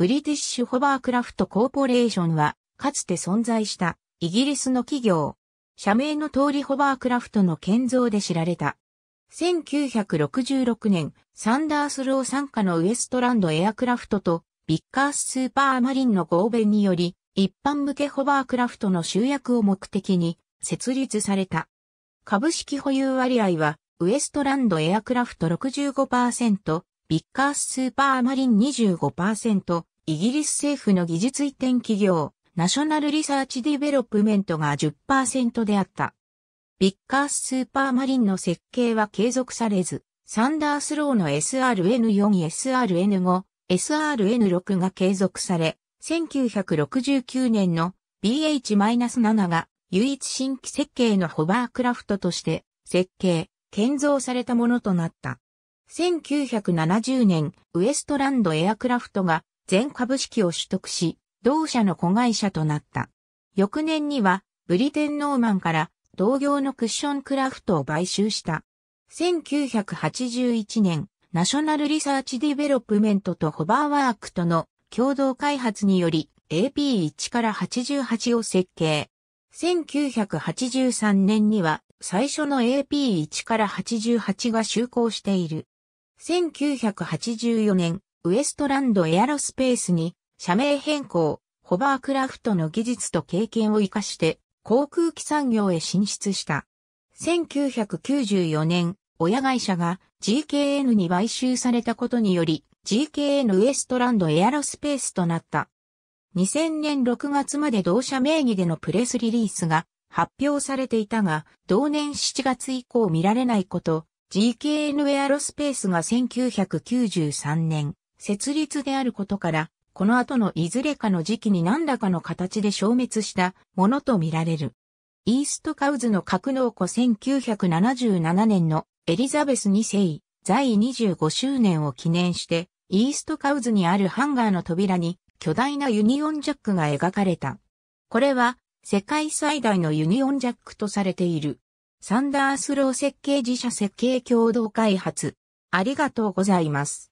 ブリティッシュホバークラフトコーポレーションは、かつて存在したイギリスの企業。社名の通りホバークラフトの建造で知られた。1966年、サンダースロー参加のウエストランドエアクラフトとビッカーススーパーマリンの合弁により、一般向けホバークラフトの集約を目的に設立された。株式保有割合は、ウエストランドエアクラフト65%、ビッカーススーパーマリン25%、イギリス政府の技術移転企業、ナショナルリサーチディベロップメントが10%であった。ビッカーススーパーマリンの設計は継続されず、サンダースローの SRN4、SRN5、SRN6 が継続され、1969年の BH-7 が唯一新規設計のホバークラフトとして設計、建造されたものとなった。1970年、ウエストランドエアクラフトが全株式を取得し、同社の子会社となった。翌年には、ブリテンノーマンから同業のクッションクラフトを買収した。1981年、ナショナルリサーチディベロップメントとホバーワークとの共同開発により AP1 から88を設計。1983年には最初の AP1 から88が就航している。1984年、ウエストランドエアロスペースに社名変更、ホバークラフトの技術と経験を活かして航空機産業へ進出した。1994年、親会社が GKN に買収されたことにより GKN ウエストランドエアロスペースとなった。2000年6月まで同社名義でのプレスリリースが発表されていたが、同年7月以降見られないこと、GKN エアロスペースが1993年設立であることから、この後のいずれかの時期に何らかの形で消滅したものとみられる。イーストカウズの格納庫1977年のエリザベス2世在位25周年を記念して、イーストカウズにあるハンガーの扉に巨大なユニオンジャックが描かれた。これは世界最大のユニオンジャックとされている。サンダースロー設計自社設計共同開発。ありがとうございます。